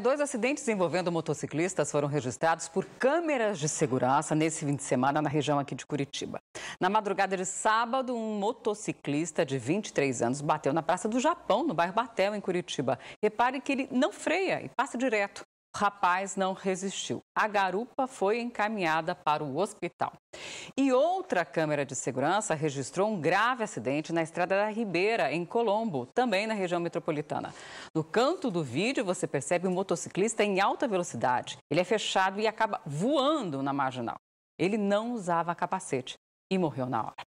Dois acidentes envolvendo motociclistas foram registrados por câmeras de segurança nesse fim de semana na região aqui de Curitiba. Na madrugada de sábado, um motociclista de 23 anos bateu na Praça do Japão, no bairro Batel, em Curitiba. Repare que ele não freia e passa direto. O rapaz não resistiu. A garupa foi encaminhada para o hospital. E outra câmera de segurança registrou um grave acidente na estrada da Ribeira, em Colombo, também na região metropolitana. No canto do vídeo, você percebe um motociclista em alta velocidade. Ele é fechado e acaba voando na marginal. Ele não usava capacete e morreu na hora.